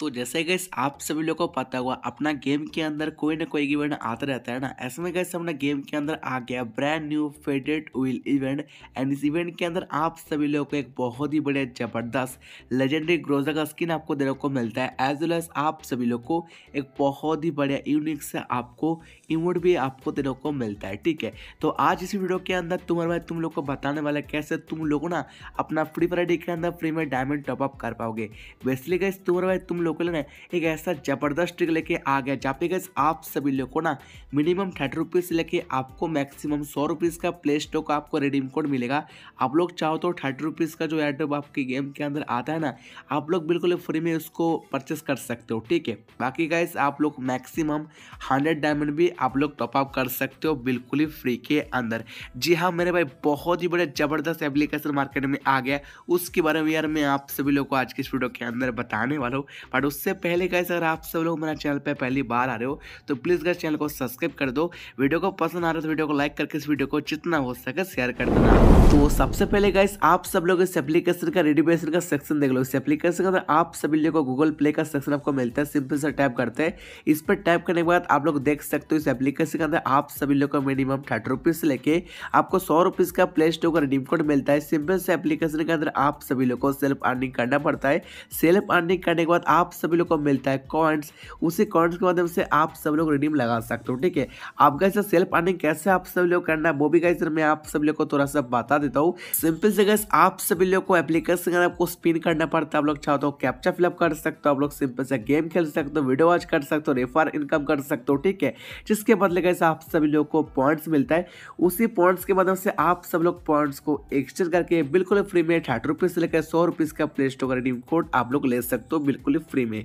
तो जैसे गैस आप सभी लोगों को पता हुआ अपना गेम के अंदर कोई ना कोई इवेंट आता रहता है ना ऐसे में गैस अपना गेम के अंदर आ गया brand new faded wheel event and इस इवेंट के अंदर आप सभी लोगों को एक बहुत ही बड़े जबरदस्त लेजेंडरी ग्रोजर का स्किन आपको देखने को मिलता है एज वेल एज आप सभी लोग को एक बहुत ही बढ़िया यूनिक से आपको इमोट भी आपको देखने को मिलता है ठीक है तो आज इस वीडियो के अंदर तुम्हारे भाई तुम लोग को बताने वाला कैसे तुम लोग ना अपना फ्री फायर के अंदर फ्री में डायमंड टॉपअप कर पाओगे बेसिकली गैस तुम्हारे भाई तुम लोग लोग के लिए एक ऐसा ज़बरदस्त ट्रिक लेके आ गया जहाँ पे गैस आप सभी लोग को ना मिनिमम थर्टी रुपीज़ से लेके आपको मैक्सिमम सौ रुपीज़ का प्ले स्टोर का आपको रिडीम कोड मिलेगा आप लोग चाहो तो थर्टी रुपीज़ का जो एड्रॉप आपके गेम के अंदर आता है ना आप लोग बिल्कुल फ्री में उसको परचेस कर सकते हो ठीक है बाकी गैस आप लोग मैक्सिमम हंड्रेड डायमंड भी आप लोग टॉपअप कर सकते हो बिल्कुल ही फ्री के अंदर जी हाँ मेरे भाई बहुत ही बड़े ज़बरदस्त एप्लीकेशन मार्केट में आ गया उसके बारे में यार मैं आप सभी लोग को आज के इस वीडियो के अंदर बताने वाला हूँ बट उससे पहले गए अगर आप सब लोग मेरा चैनल पर पहली बार आ रहे हो तो प्लीज़ गए चैनल को सब्सक्राइब कर दो वीडियो को पसंद आ रहा है तो वीडियो को लाइक करके इस वीडियो को जितना हो सके शेयर कर देना तो सबसे पहले गाइस आप सब लोग इस एप्लीकेशन का रेडीमेशन का सेक्शन देख लो इस एप्लीकेशन का आप सभी लोगों को गूगल प्ले का सेक्शन आपको मिलता है सिंपल से टाइप करते हैं इस पर टाइप करने के बाद आप लोग देख सकते हो इस एप्लीकेशन के अंदर आप सभी लोगों को मिनिमम थर्टी रुपीज़ लेके आपको सौ रुपीज़ का प्ले स्टोर का रिडीम कोड मिलता है सिंपल से एप्लीकेशन के अंदर आप सभी लोग को सेल्फ अर्निंग करना पड़ता है सेल्फ अर्निंग करने के बाद आप आप सभी लोग को मिलता है कॉइन्स उसी कॉइन्स के माध्यम से आप सब लोग रिडीम लगा सकते हो ठीक है आप गैस सेल्फ अर्निंग कैसे आप सभी लोग करना है वो भी गैस मैं आप सभी लोग को थोड़ा सा बता देता हूँ सिंपल से गैस आप सभी लोग को एप्लीकेशन अगर आपको स्पिन करना पड़ता है आप लोग चाहो तो कैप्चा फिलअप कर सकते हो आप लोग सिंपल से गेम खेल सकते हो वीडियो वॉच कर सकते हो रेफर इनकम कर सकते हो ठीक है जिसके बदले गैस आप सभी लोग को पॉइंट्स मिलता है उसी पॉइंट्स के माध्यम से आप सब लोग पॉइंट्स को एक्सचेंज करके बिल्कुल फ्री में अठाठ रुपीज से लेकर सौ रुपीज का प्ले स्टोर रिडीम कोड आप लोग ले सकते हो बिल्कुल फ्री में